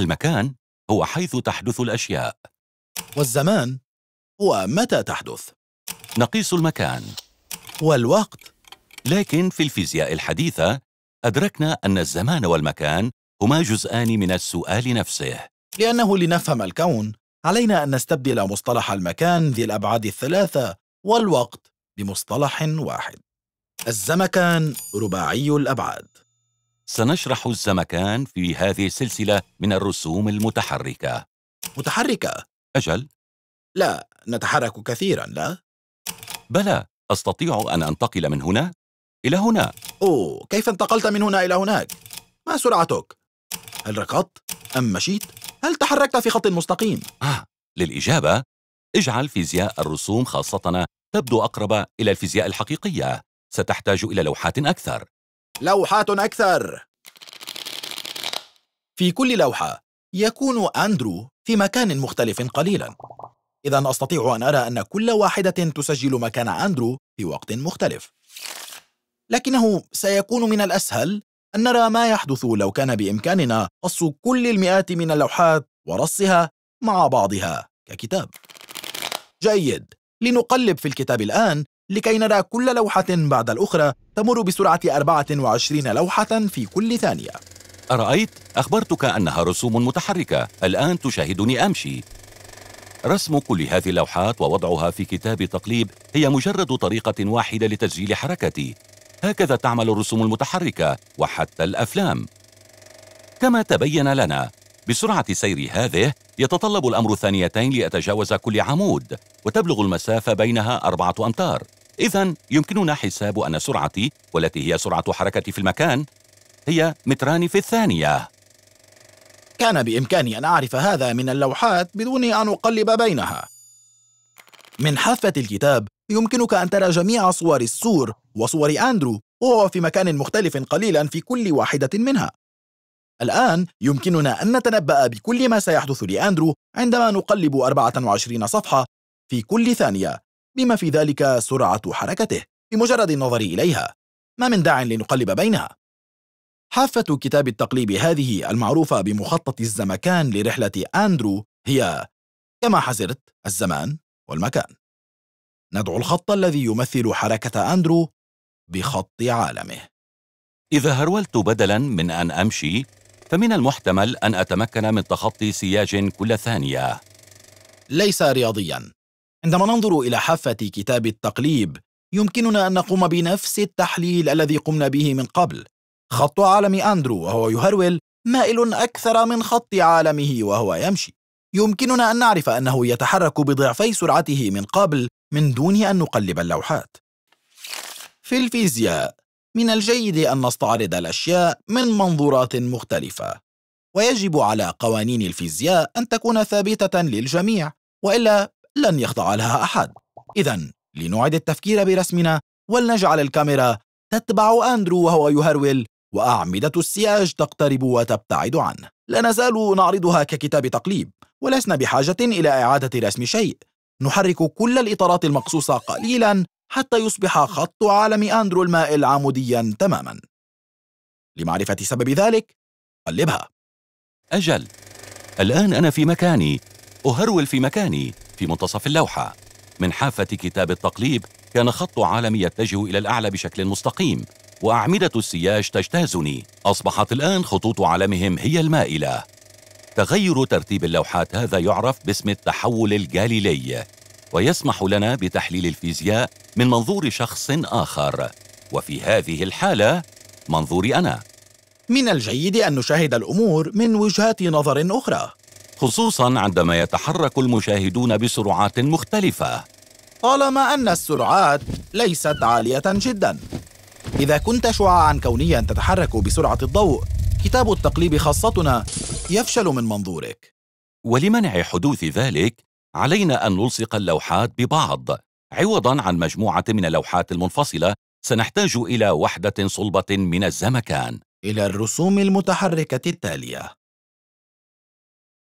المكان هو حيث تحدث الأشياء والزمان هو متى تحدث نقيس المكان والوقت لكن في الفيزياء الحديثة أدركنا أن الزمان والمكان هما جزآن من السؤال نفسه لأنه لنفهم الكون علينا أن نستبدل مصطلح المكان ذي الأبعاد الثلاثة والوقت بمصطلح واحد الزمكان رباعي الأبعاد سنشرح الزمكان في هذه السلسلة من الرسوم المتحركة متحركة؟ أجل؟ لا، نتحرك كثيرا، لا؟ بلى، أستطيع أن أنتقل من هنا إلى هنا أوه، كيف انتقلت من هنا إلى هناك؟ ما سرعتك؟ هل ركضت؟ أم مشيت؟ هل تحركت في خط مستقيم؟ آه، للإجابة اجعل فيزياء الرسوم خاصتنا تبدو أقرب إلى الفيزياء الحقيقية ستحتاج إلى لوحات أكثر لوحات أكثر في كل لوحة يكون أندرو في مكان مختلف قليلا إذا أستطيع أن أرى أن كل واحدة تسجل مكان أندرو في وقت مختلف لكنه سيكون من الأسهل أن نرى ما يحدث لو كان بإمكاننا قص كل المئات من اللوحات ورصها مع بعضها ككتاب جيد لنقلب في الكتاب الآن لكي نرى كل لوحة بعد الأخرى تمر بسرعة 24 لوحة في كل ثانية أرأيت؟ أخبرتك أنها رسوم متحركة الآن تشاهدني أمشي رسم كل هذه اللوحات ووضعها في كتاب تقليب هي مجرد طريقة واحدة لتسجيل حركتي هكذا تعمل الرسوم المتحركة وحتى الأفلام كما تبين لنا بسرعة سير هذه يتطلب الأمر ثانيتين لأتجاوز كل عمود وتبلغ المسافة بينها أربعة أمتار إذا يمكننا حساب أن سرعتي والتي هي سرعة حركتي في المكان هي متران في الثانية كان بإمكاني أن أعرف هذا من اللوحات بدون أن أقلب بينها من حافة الكتاب يمكنك أن ترى جميع صور السور وصور أندرو وهو في مكان مختلف قليلا في كل واحدة منها الآن يمكننا أن نتنبأ بكل ما سيحدث لأندرو عندما نقلب 24 صفحة في كل ثانية بما في ذلك سرعة حركته بمجرد النظر إليها ما من داع لنقلب بينها حافة كتاب التقليب هذه المعروفة بمخطط الزمكان لرحلة أندرو هي كما حزرت الزمان والمكان ندعو الخط الذي يمثل حركة أندرو بخط عالمه إذا هرولت بدلاً من أن أمشي فمن المحتمل أن أتمكن من تخطي سياج كل ثانية ليس رياضياً عندما ننظر إلى حافة كتاب التقليب يمكننا أن نقوم بنفس التحليل الذي قمنا به من قبل خط عالم أندرو وهو يهرول مائل أكثر من خط عالمه وهو يمشي يمكننا أن نعرف أنه يتحرك بضعفي سرعته من قبل من دون أن نقلب اللوحات في الفيزياء من الجيد أن نستعرض الأشياء من منظورات مختلفة ويجب على قوانين الفيزياء أن تكون ثابتة للجميع وإلا لن يخضع لها أحد إذا لنعد التفكير برسمنا ولنجعل الكاميرا تتبع أندرو وهو يهرول وأعمدة السياج تقترب وتبتعد عنه لا نزال نعرضها ككتاب تقليب ولسنا بحاجة إلى إعادة رسم شيء نحرك كل الإطارات المقصوصة قليلا حتى يصبح خط عالم أندرو المائل عموديا تماما لمعرفة سبب ذلك قلبها أجل الآن أنا في مكاني أهرول في مكاني في منتصف اللوحة من حافة كتاب التقليب كان خط عالمي يتجه إلى الأعلى بشكل مستقيم وأعمدة السياج تجتازني أصبحت الآن خطوط عالمهم هي المائلة تغير ترتيب اللوحات هذا يعرف باسم التحول الجاليلي ويسمح لنا بتحليل الفيزياء من منظور شخص آخر وفي هذه الحالة منظوري أنا من الجيد أن نشاهد الأمور من وجهات نظر أخرى خصوصا عندما يتحرك المشاهدون بسرعات مختلفة طالما أن السرعات ليست عالية جدا إذا كنت شعاعا كونيا تتحرك بسرعة الضوء كتاب التقليب خاصتنا يفشل من منظورك ولمنع حدوث ذلك علينا أن نلصق اللوحات ببعض عوضا عن مجموعة من اللوحات المنفصلة سنحتاج إلى وحدة صلبة من الزمكان إلى الرسوم المتحركة التالية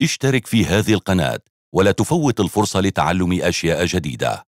اشترك في هذه القناة ولا تفوت الفرصة لتعلم أشياء جديدة